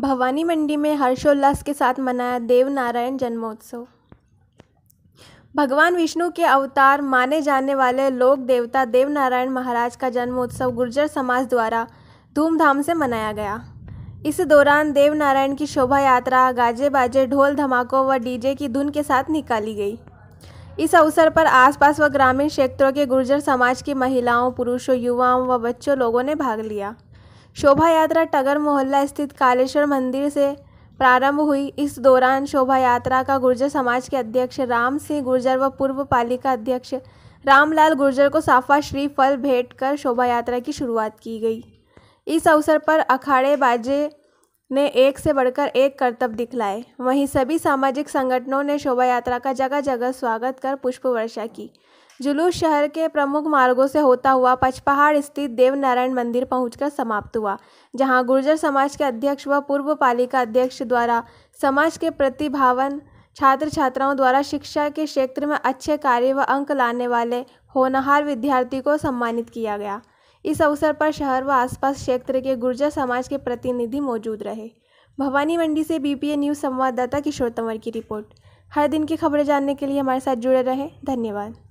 भवानी मंडी में हर्षोल्लास के साथ मनाया देवनारायण जन्मोत्सव भगवान विष्णु के अवतार माने जाने वाले लोक देवता देवनारायण महाराज का जन्मोत्सव गुर्जर समाज द्वारा धूमधाम से मनाया गया इस दौरान देवनारायण की शोभा यात्रा गाजे बाजे ढोल धमाकों व डीजे की धुन के साथ निकाली गई इस अवसर पर आसपास व ग्रामीण क्षेत्रों के गुर्जर समाज की महिलाओं पुरुषों युवाओं व बच्चों लोगों ने भाग लिया शोभा यात्रा टगर मोहल्ला स्थित कालेश्वर मंदिर से प्रारंभ हुई इस दौरान शोभा यात्रा का गुर्जर समाज के अध्यक्ष राम सिंह गुर्जर व पूर्व पालिका अध्यक्ष रामलाल गुर्जर को साफा श्री फल भेंट कर शोभा यात्रा की शुरुआत की गई इस अवसर पर अखाड़े बाजे ने एक से बढ़कर एक कर्तव्य दिखलाए वहीं सभी सामाजिक संगठनों ने शोभा यात्रा का जगह जगह स्वागत कर पुष्प वर्षा की जुलूस शहर के प्रमुख मार्गों से होता हुआ पचपहाड़ स्थित देवनारायण मंदिर पहुंचकर समाप्त हुआ जहां गुर्जर समाज के अध्यक्ष व पूर्व पालिका अध्यक्ष द्वारा समाज के प्रतिभावन छात्र छात्राओं द्वारा शिक्षा के क्षेत्र में अच्छे कार्य व अंक लाने वाले होनहार विद्यार्थी को सम्मानित किया गया इस अवसर पर शहर व आसपास क्षेत्र के गुर्जर समाज के प्रतिनिधि मौजूद रहे भवानी मंडी से बीपीए न्यूज़ संवाददाता किशोर तंवर की रिपोर्ट हर दिन की खबरें जानने के लिए हमारे साथ जुड़े रहें धन्यवाद